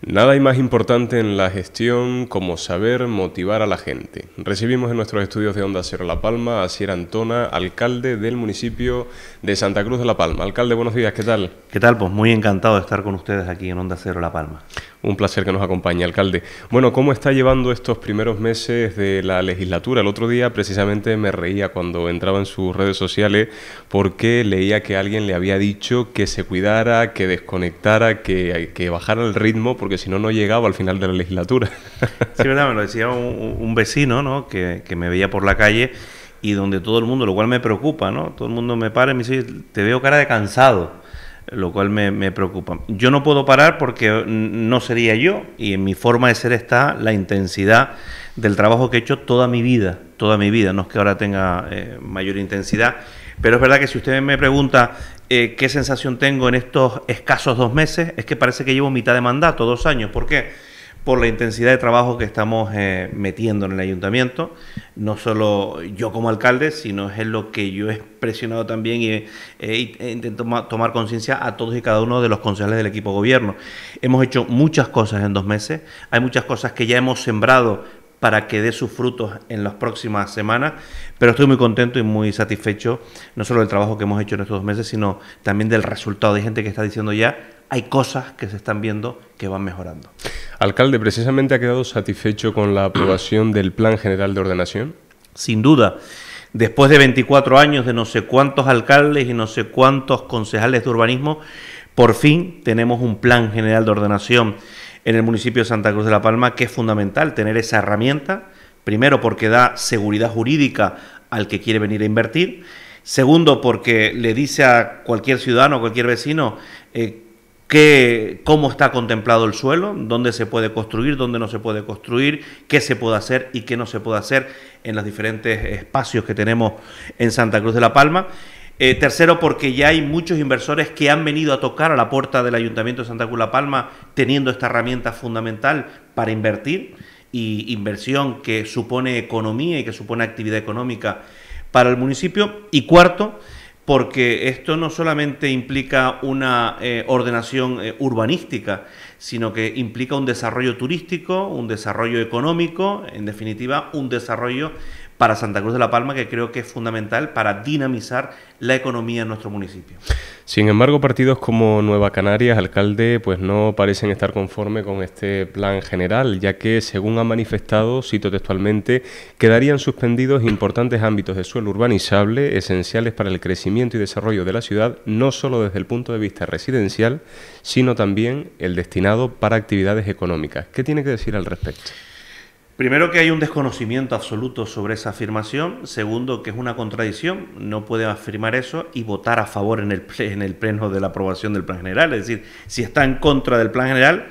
Nada hay más importante en la gestión como saber motivar a la gente. Recibimos en nuestros estudios de Onda Cero La Palma a Sierra Antona, alcalde del municipio de Santa Cruz de La Palma. Alcalde, buenos días, ¿qué tal? ¿Qué tal? Pues muy encantado de estar con ustedes aquí en Onda Cero La Palma. Un placer que nos acompañe, alcalde. Bueno, ¿cómo está llevando estos primeros meses de la legislatura? El otro día precisamente me reía cuando entraba en sus redes sociales porque leía que alguien le había dicho que se cuidara, que desconectara, que, que bajara el ritmo porque si no, no llegaba al final de la legislatura. Sí, verdad, me lo decía un, vecino ¿no? que, que me veía por la calle y donde todo el mundo, lo cual me preocupa, ¿no? Todo el mundo me para y me dice, te veo cara de cansado lo cual me, preocupa. Yo no puedo parar porque no sería yo y en mi forma de ser está la intensidad del trabajo que he hecho toda mi vida, toda mi vida, no es que ahora tenga eh, mayor intensidad, pero es verdad que si usted me pregunta eh, qué sensación tengo en estos escasos dos meses, es que parece que llevo mitad de mandato, dos años, ¿por qué? por la intensidad de trabajo que estamos eh, metiendo en el ayuntamiento, no solo yo como alcalde, sino es lo que yo he presionado también e intento tomar conciencia a todos y cada uno de los concejales del equipo gobierno. Hemos hecho muchas cosas en dos meses, hay muchas cosas que ya hemos sembrado para que dé sus frutos en las próximas semanas, pero estoy muy contento y muy satisfecho, no solo del trabajo que hemos hecho en estos dos meses, sino también del resultado de gente que está diciendo ya, hay cosas que se están viendo que van mejorando. Alcalde, ¿precisamente ha quedado satisfecho con la aprobación del Plan General de Ordenación? Sin duda. Después de 24 años de no sé cuántos alcaldes y no sé cuántos concejales de urbanismo, por fin tenemos un Plan General de Ordenación en el municipio de Santa Cruz de la Palma, que es fundamental tener esa herramienta, primero porque da seguridad jurídica al que quiere venir a invertir, segundo porque le dice a cualquier ciudadano, cualquier vecino, eh, cómo está contemplado el suelo, dónde se puede construir, dónde no se puede construir, qué se puede hacer y qué no se puede hacer en los diferentes espacios que tenemos en Santa Cruz de la Palma. Eh, tercero, porque ya hay muchos inversores que han venido a tocar a la puerta del Ayuntamiento de Santa Cruz de la Palma teniendo esta herramienta fundamental para invertir y inversión que supone economía y que supone actividad económica para el municipio. Y cuarto, porque esto no solamente implica una eh, ordenación eh, urbanística, sino que implica un desarrollo turístico, un desarrollo económico, en definitiva, un desarrollo para Santa Cruz de la Palma, que creo que es fundamental para dinamizar la economía en nuestro municipio. Sin embargo, partidos como Nueva Canarias, alcalde, pues no parecen estar conforme con este plan general, ya que, según han manifestado, cito textualmente, quedarían suspendidos importantes ámbitos de suelo urbanizable esenciales para el crecimiento y desarrollo de la ciudad, no solo desde el punto de vista residencial, sino también el destinado para actividades económicas. ¿Qué tiene que decir al respecto? Primero que hay un desconocimiento absoluto sobre esa afirmación, segundo que es una contradicción, no puede afirmar eso y votar a favor en el, pleno de la aprobación del plan general. Es decir, si está en contra del plan general,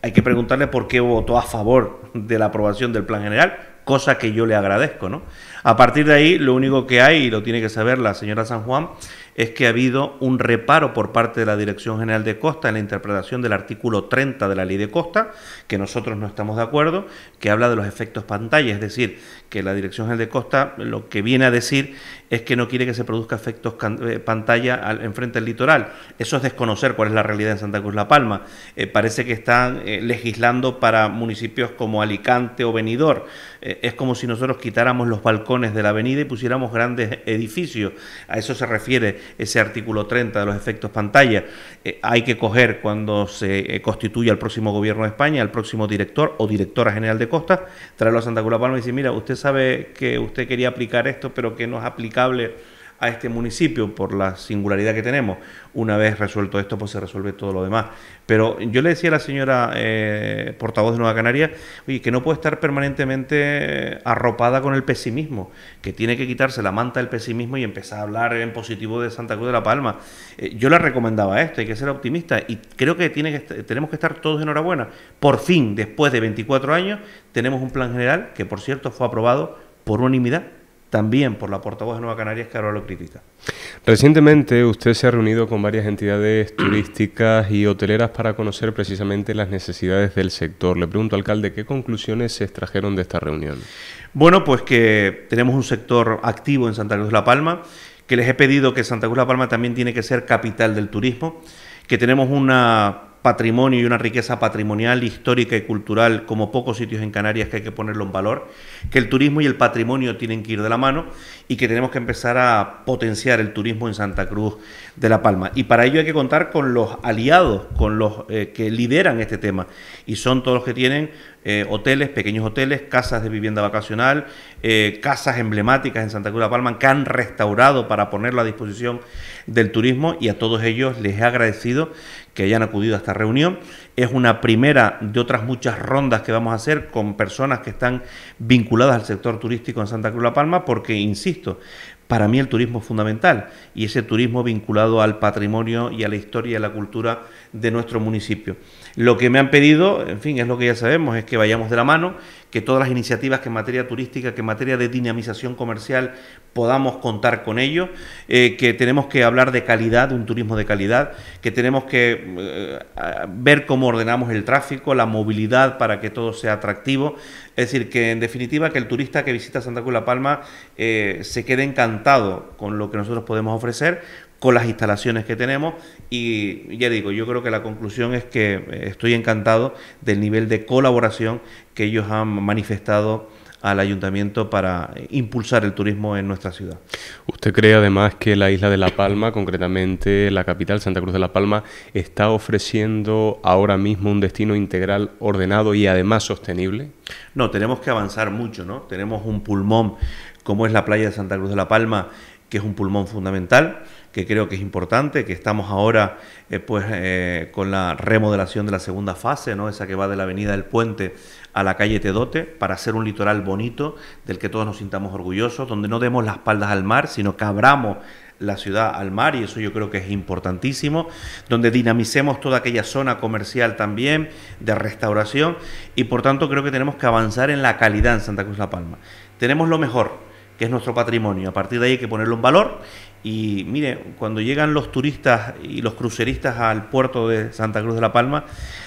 hay que preguntarle por qué votó a favor de la aprobación del plan general, cosa que yo le agradezco. ¿no? A partir de ahí, lo único que hay, y lo tiene que saber la señora San Juan, es que ha habido un reparo por parte de la Dirección General de Costa en la interpretación del artículo 30 de la Ley de Costa, que nosotros no estamos de acuerdo, que habla de los efectos pantalla, es decir, que la Dirección General de Costa lo que viene a decir es que no quiere que se produzca efectos eh, pantalla al, enfrente del litoral. Eso es desconocer cuál es la realidad en Santa Cruz La Palma. Eh, parece que están eh, legislando para municipios como Alicante o Benidorm. es como si nosotros quitáramos los balcones de la avenida y pusiéramos grandes edificios. A eso se refiere ese artículo 30 de los efectos pantalla, eh, hay que coger cuando se eh, constituya el próximo gobierno de España, el próximo director o directora general de Costa, traerlo a Santa Cruz Palma y decir, mira, usted sabe que usted quería aplicar esto, pero que no es aplicable a este municipio por la singularidad que tenemos. Una vez resuelto esto, pues se resuelve todo lo demás. Pero yo le decía a la señora eh, portavoz de Nueva Canaria, que no puede estar permanentemente arropada con el pesimismo, que tiene que quitarse la manta del pesimismo y empezar a hablar en positivo de Santa Cruz de la Palma. Eh, yo le recomendaba esto, hay que ser optimista y creo que, tiene que tenemos que estar todos enhorabuena. Por fin, después de 24 años, tenemos un plan general que, por cierto, fue aprobado por unanimidad también por la portavoz de Nueva Canarias, lo critica. Recientemente usted se ha reunido con varias entidades turísticas y hoteleras para conocer precisamente las necesidades del sector. Le pregunto, alcalde, ¿qué conclusiones se extrajeron de esta reunión? Bueno, pues que tenemos un sector activo en Santa Cruz de la Palma, que les he pedido que Santa Cruz de la Palma también tiene que ser capital del turismo, que tenemos una patrimonio y una riqueza patrimonial, histórica y cultural como pocos sitios en Canarias que hay que ponerlo en valor, que el turismo y el patrimonio tienen que ir de la mano y que tenemos que empezar a potenciar el turismo en Santa Cruz de La Palma. Y para ello hay que contar con los aliados, con los eh, que lideran este tema, y son todos los que tienen eh, hoteles, pequeños hoteles, casas de vivienda vacacional, eh, casas emblemáticas en Santa Cruz de la Palma que han restaurado para ponerla a disposición del turismo y a todos ellos les he agradecido que hayan acudido a esta reunión. Es una primera de otras muchas rondas que vamos a hacer con personas que están vinculadas al sector turístico en Santa Cruz de la Palma porque, insisto, para mí el turismo es fundamental y ese turismo vinculado al patrimonio y a la historia y a la cultura de nuestro municipio. Lo que me han pedido, en fin, es lo que ya sabemos, es que vayamos de la mano, que todas las iniciativas que en materia turística, que en materia de dinamización comercial podamos contar con ello, eh, que tenemos que hablar de calidad, de un turismo de calidad, que tenemos que eh, ver cómo ordenamos el tráfico, la movilidad para que todo sea atractivo. Es decir, que en definitiva que el turista que visita Santa Cruz La Palma eh, se quede encantado con lo que nosotros podemos ofrecer, con las instalaciones que tenemos y ya digo, yo creo que la conclusión es que eh, estoy encantado del nivel de colaboración que ellos han manifestado al ayuntamiento para eh, impulsar el turismo en nuestra ciudad. ¿Usted cree además que la isla de La Palma, concretamente la capital Santa Cruz de La Palma, está ofreciendo ahora mismo un destino integral, ordenado y además sostenible? No, tenemos que avanzar mucho, ¿no? Tenemos un pulmón como es la playa de Santa Cruz de La Palma, que es un pulmón fundamental que creo que es importante, que estamos ahora eh, pues, eh, con la remodelación de la segunda fase, ¿no? esa que va de la avenida del puente a la calle Tedote, para hacer un litoral bonito del que todos nos sintamos orgullosos, donde no demos las espaldas al mar, sino que abramos la ciudad al mar, y eso yo creo que es importantísimo, donde dinamicemos toda aquella zona comercial también, de restauración, y por tanto creo que tenemos que avanzar en la calidad en Santa Cruz La Palma. Tenemos lo mejor, que es nuestro patrimonio. A partir de ahí hay que ponerlo en valor. Y mire, cuando llegan los turistas y los cruceristas al puerto de Santa Cruz de la Palma,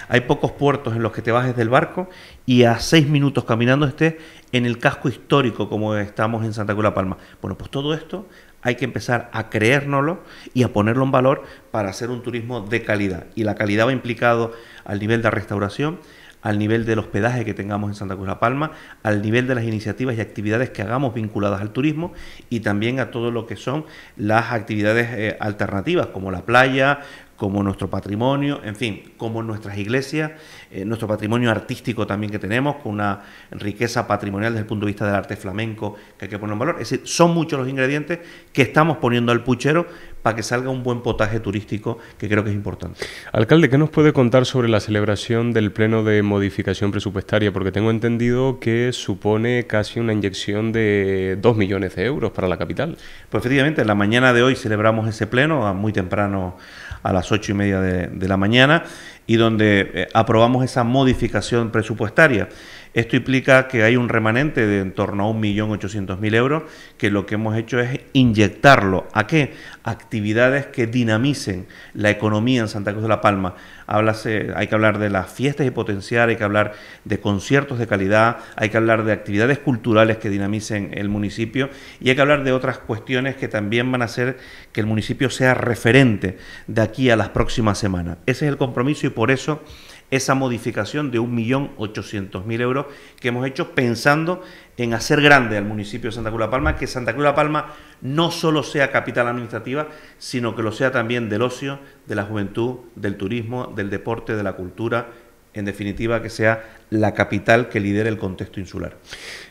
hay pocos puertos en los que te bajes del barco y a seis minutos caminando estés en el casco histórico como estamos en Santa Cruz de la Palma. Bueno, pues todo esto hay que empezar a creérnoslo y a ponerlo en valor para hacer un turismo de calidad. Y la calidad va implicado al nivel de restauración, al nivel del hospedaje que tengamos en Santa Cruz La Palma, al nivel de las iniciativas y actividades que hagamos vinculadas al turismo y también a todo lo que son las actividades eh, alternativas como la playa, como nuestro patrimonio, en fin, como nuestras iglesias, eh, nuestro patrimonio artístico también que tenemos, con una riqueza patrimonial desde el punto de vista del arte flamenco que hay que poner en valor. Es decir, son muchos los ingredientes que estamos poniendo al puchero para que salga un buen potaje turístico que creo que es importante. Alcalde, ¿qué nos puede contar sobre la celebración del Pleno de Modificación Presupuestaria? Porque tengo entendido que supone casi una inyección de 2 millones de euros para la capital. Pues efectivamente, en la mañana de hoy celebramos ese Pleno, muy temprano a las ocho y media de, la mañana, y donde eh, aprobamos esa modificación presupuestaria. Esto implica que hay un remanente de en torno a 1.800.000 euros, que lo que hemos hecho es inyectarlo. ¿A qué? Actividades que dinamicen la economía en Santa Cruz de la Palma. hay que hablar de las fiestas y potenciar, hay que hablar de conciertos de calidad, hay que hablar de actividades culturales que dinamicen el municipio y hay que hablar de otras cuestiones que también van a hacer que el municipio sea referente de aquí a las próximas semanas. Ese es el compromiso y por eso esa modificación de 1.800.000 euros que hemos hecho pensando en hacer grande al municipio de Santa Cruz de La Palma, que Santa Cruz de La Palma no solo sea capital administrativa, sino que lo sea también del ocio, de la juventud, del turismo, del deporte, de la cultura en definitiva, que sea la capital que lidere el contexto insular.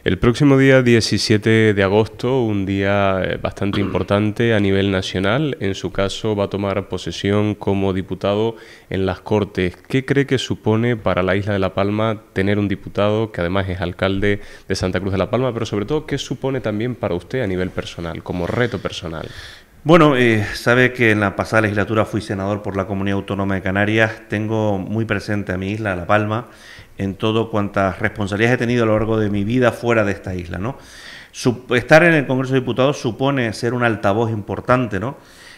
El próximo día 17 de agosto, un día eh, bastante importante a nivel nacional, en su caso va a tomar posesión como diputado en las Cortes. ¿Qué cree que supone para la isla de La Palma tener un diputado que además es alcalde de Santa Cruz de La Palma, pero sobre todo qué supone también para usted a nivel personal, como reto personal? Bueno, eh, sabe que en la pasada legislatura fui senador por la Comunidad Autónoma de Canarias. Tengo muy presente a mi isla, La Palma, en todo cuantas responsabilidades he tenido a lo largo de mi vida fuera de esta isla. ¿no? estar en el Congreso de Diputados supone ser un altavoz importante, ¿no?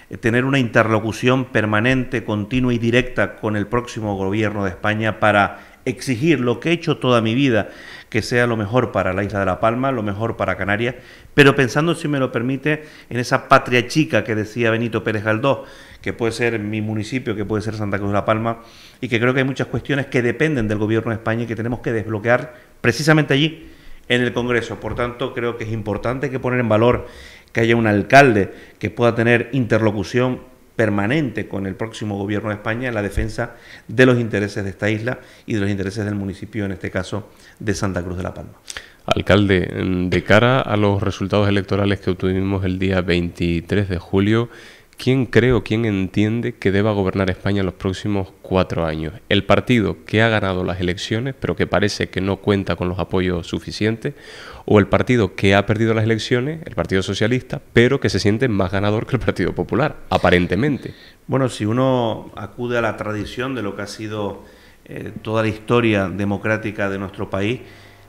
Eh, tener una interlocución permanente, continua y directa con el próximo gobierno de España para exigir lo que he hecho toda mi vida, que sea lo mejor para la isla de La Palma, lo mejor para Canarias, pero pensando, si me lo permite, en esa patria chica que decía Benito Pérez Galdós, que puede ser mi municipio, que puede ser Santa Cruz de La Palma, y que creo que hay muchas cuestiones que dependen del gobierno de España y que tenemos que desbloquear precisamente allí, en el Congreso. Por tanto, creo que es importante que poner en valor que haya un alcalde que pueda tener interlocución permanente con el próximo gobierno de España en la defensa de los intereses de esta isla y de los intereses del municipio, en este caso de Santa Cruz de la Palma. Alcalde, mm, de cara a los resultados electorales que obtuvimos el día 23 de julio, ¿Quién creo, quién entiende que deba gobernar España en los próximos cuatro años? ¿El partido que ha ganado las elecciones, pero que parece que no cuenta con los apoyos suficientes? ¿O el partido que ha perdido las elecciones, el Partido Socialista, pero que se siente más ganador que el Partido Popular, aparentemente? Bueno, si uno acude a la tradición de lo que ha sido eh, toda la historia democrática de nuestro país,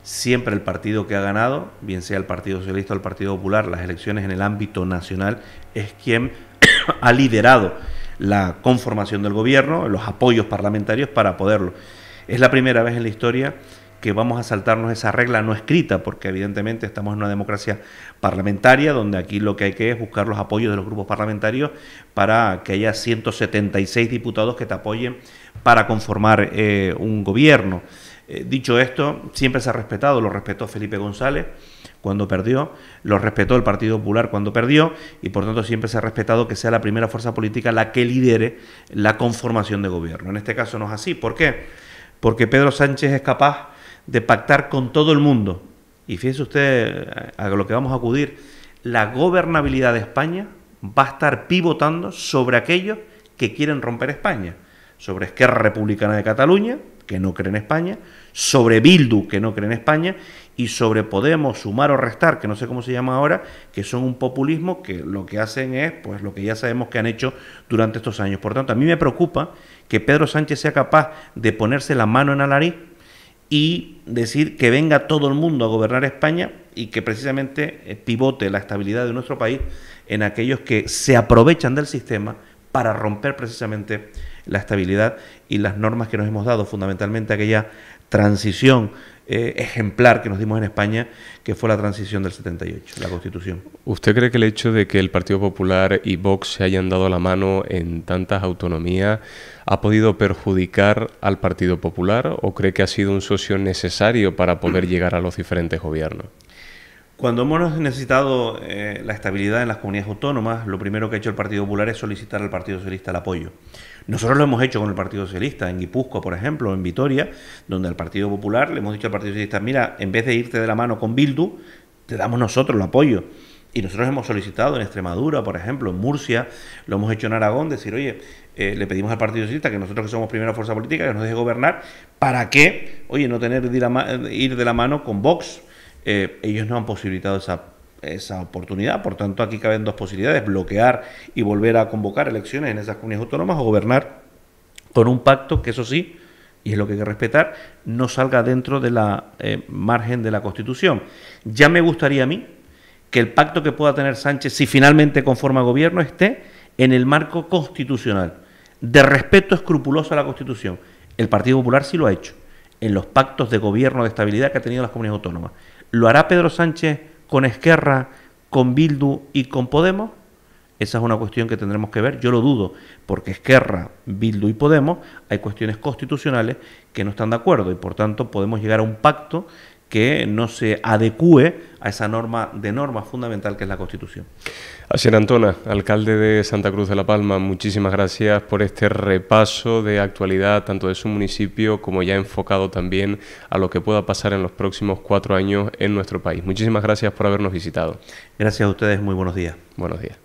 siempre el partido que ha ganado, bien sea el Partido Socialista o el Partido Popular, las elecciones en el ámbito nacional, es quien ha liderado la conformación del gobierno, los apoyos parlamentarios para poderlo. Es la primera vez en la historia que vamos a saltarnos esa regla no escrita, porque evidentemente estamos en una democracia parlamentaria, donde aquí lo que hay que es buscar los apoyos de los grupos parlamentarios para que haya 176 diputados que te apoyen para conformar eh, un gobierno. Eh, dicho esto, siempre se ha respetado, lo respetó Felipe González cuando perdió, lo respetó el Partido Popular cuando perdió y por tanto siempre se ha respetado que sea la primera fuerza política la que lidere la conformación de gobierno. En este caso no es así. ¿Por qué? Porque Pedro Sánchez es capaz de pactar con todo el mundo. Y fíjese usted a lo que vamos a acudir, la gobernabilidad de España va a estar pivotando sobre aquellos que quieren romper España, sobre Esquerra Republicana de Cataluña, que no cree en España, sobre Bildu, que no cree en España, y sobre Podemos, Sumar o Restar, que no sé cómo se llama ahora, que son un populismo que lo que hacen es pues lo que ya sabemos que han hecho durante estos años. Por tanto, a mí me preocupa que Pedro Sánchez sea capaz de ponerse la mano en la nariz y decir que venga todo el mundo a gobernar España y que precisamente eh, pivote la estabilidad de nuestro país en aquellos que se aprovechan del sistema para romper precisamente la estabilidad y las normas que nos hemos dado, fundamentalmente aquella transición eh, ejemplar que nos dimos en España, que fue la transición del 78, la Constitución. ¿Usted cree que el hecho de que el Partido Popular y Vox se hayan dado la mano en tantas autonomías ha podido perjudicar al Partido Popular o cree que ha sido un socio necesario para poder llegar a los diferentes gobiernos? Cuando hemos necesitado eh, la estabilidad en las comunidades autónomas, lo primero que ha hecho el Partido Popular es solicitar al Partido Socialista el apoyo. Nosotros lo hemos hecho con el Partido Socialista, en Guipúzcoa, por ejemplo, en Vitoria, donde al Partido Popular le hemos dicho al Partido Socialista, mira, en vez de irte de la mano con Bildu, te damos nosotros el apoyo. Y nosotros hemos solicitado en Extremadura, por ejemplo, en Murcia, lo hemos hecho en Aragón, decir, oye, eh, le pedimos al Partido Socialista que nosotros que somos primera fuerza política, que nos deje gobernar, ¿para qué? Oye, no tener ir de la mano con Vox. Eh, ellos no han posibilitado esa esa oportunidad. Por tanto, aquí caben dos posibilidades, bloquear y volver a convocar elecciones en esas comunidades autónomas o gobernar con un pacto que eso sí, y es lo que hay que respetar, no salga dentro de la eh, margen de la Constitución. Ya me gustaría a mí que el pacto que pueda tener Sánchez, si finalmente conforma gobierno, esté en el marco constitucional, de respeto escrupuloso a la Constitución. El Partido Popular sí lo ha hecho, en los pactos de gobierno de estabilidad que ha tenido las comunidades autónomas. ¿Lo hará Pedro Sánchez? con Esquerra, con Bildu y con Podemos? Esa es una cuestión que tendremos que ver. Yo lo dudo, porque Esquerra, Bildu y Podemos hay cuestiones constitucionales que no están de acuerdo y por tanto podemos llegar a un pacto que no se adecue a esa norma de norma fundamental que es la Constitución. Hacienda Antona, alcalde de Santa Cruz de la Palma, muchísimas gracias por este repaso de actualidad tanto de su municipio como ya enfocado también a lo que pueda pasar en los próximos cuatro años en nuestro país. Muchísimas gracias por habernos visitado. Gracias a ustedes, muy buenos días. Buenos días.